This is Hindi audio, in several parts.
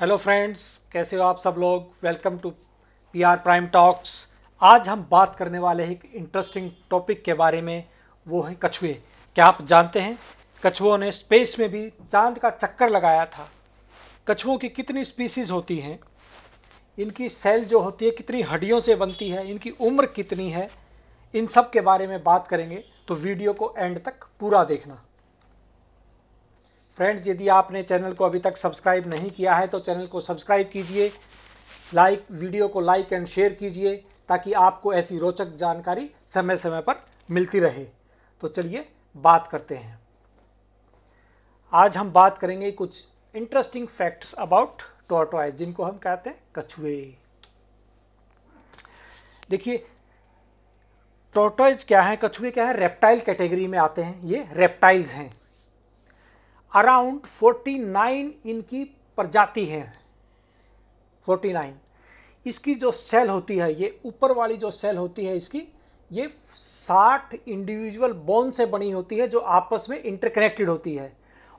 हेलो फ्रेंड्स कैसे हो आप सब लोग welcome to PR prime talks आज हम बात करने वाले हैं एक इंटरेस्टिंग टॉपिक के बारे में वो है कछुए क्या आप जानते हैं कछुओं ने स्पेस में भी चांद का चक्कर लगाया था कछुओं की कितनी स्पीसीज़ होती हैं इनकी सेल जो होती है कितनी हड्डियों से बनती है इनकी उम्र कितनी है इन सब के बारे में बात करेंगे तो वीडियो को एंड तक पूरा देखना फ्रेंड्स यदि आपने चैनल को अभी तक सब्सक्राइब नहीं किया है तो चैनल को सब्सक्राइब कीजिए लाइक वीडियो को लाइक एंड शेयर कीजिए ताकि आपको ऐसी रोचक जानकारी समय समय पर मिलती रहे तो चलिए बात करते हैं आज हम बात करेंगे कुछ इंटरेस्टिंग फैक्ट्स अबाउट टॉर्टॉय जिनको हम कहते हैं कछुए देखिए टॉर्टॉयज क्या है कछुए क्या है रेप्टाइल कैटेगरी में आते हैं ये रेप्टाइल्स हैं अराउंड 49 इनकी प्रजाति हैं 49 इसकी जो सेल होती है ये ऊपर वाली जो सेल होती है इसकी ये 60 इंडिविजुअल बोन से बनी होती है जो आपस में इंटरकनेक्टेड होती है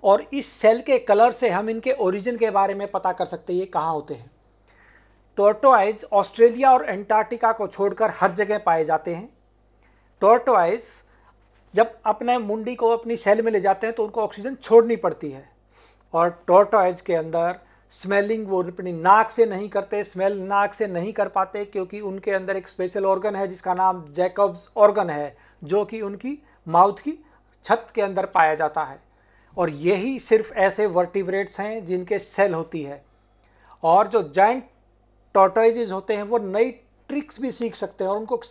और इस सेल के कलर से हम इनके ओरिजिन के बारे में पता कर सकते हैं ये कहाँ होते हैं टोर्टोआइज ऑस्ट्रेलिया और एंटार्क्टिका को छोड़कर हर जगह पाए जाते हैं टोर्टोआइज जब अपने मुंडी को अपनी सेल में ले जाते हैं तो उनको ऑक्सीजन छोड़नी पड़ती है और टोर्टोइज के अंदर स्मेलिंग वो अपनी नाक से नहीं करते स्मेल नाक से नहीं कर पाते क्योंकि उनके अंदर एक स्पेशल ऑर्गन है जिसका नाम जैकब्स ऑर्गन है जो कि उनकी माउथ की छत के अंदर पाया जाता है और यही सिर्फ ऐसे वर्टिब्रेट्स हैं जिनके सेल होती है और जो जॉइंट टोटोइजेज होते हैं वो नई ट्रिक्स भी सीख सकते हैं और उनको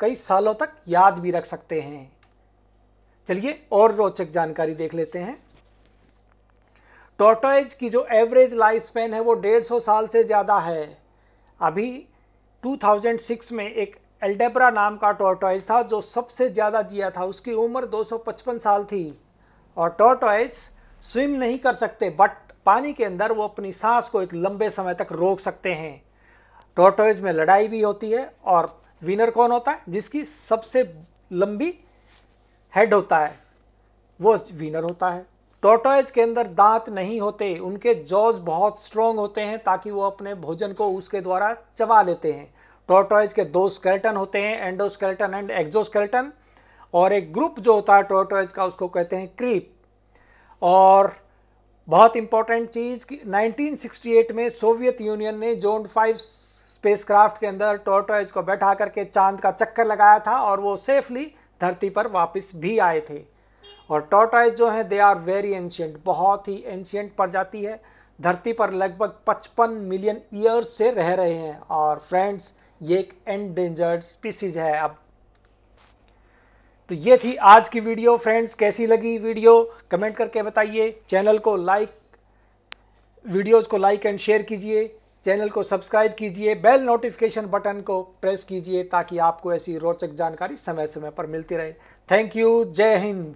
कई सालों तक याद भी रख सकते हैं चलिए और रोचक जानकारी देख लेते हैं टोटोइज की जो एवरेज लाइफ स्पेन है वो डेढ़ सौ साल से ज़्यादा है अभी 2006 में एक एल्डेब्रा नाम का टोटोइज था जो सबसे ज़्यादा जिया था उसकी उम्र 255 साल थी और टोटोइज स्विम नहीं कर सकते बट पानी के अंदर वो अपनी सांस को एक लंबे समय तक रोक सकते हैं टोटोइज में लड़ाई भी होती है और विनर कौन होता है जिसकी सबसे लंबी हेड होता है वो विनर होता है टोटोइज के अंदर दांत नहीं होते उनके जॉज बहुत स्ट्रॉन्ग होते हैं ताकि वो अपने भोजन को उसके द्वारा चबा लेते हैं टोटॉयज के दो स्केल्टन होते हैं एंडोस्केल्टन एंड एक्जोस्केल्टन और एक ग्रुप जो होता है टोटोइज का उसको कहते हैं क्रीप और बहुत इंपॉर्टेंट चीज़ कि 1968 में सोवियत यूनियन ने जोन फाइव स्पेसक्राफ्ट के अंदर टोटोइज को बैठा करके चांद का चक्कर लगाया था और वो सेफली धरती पर वापस भी आए थे और टॉटॉयज जो हैं दे आर वेरी एंशियंट बहुत ही एंशियंट प्रजाति है धरती पर लगभग 55 मिलियन ईयर्स से रह रहे हैं और फ्रेंड्स ये एक एंडेंजर्ड स्पीसीज है अब तो ये थी आज की वीडियो फ्रेंड्स कैसी लगी वीडियो कमेंट करके बताइए चैनल को लाइक वीडियोज़ को लाइक एंड शेयर कीजिए चैनल को सब्सक्राइब कीजिए बेल नोटिफिकेशन बटन को प्रेस कीजिए ताकि आपको ऐसी रोचक जानकारी समय समय पर मिलती रहे थैंक यू जय हिंद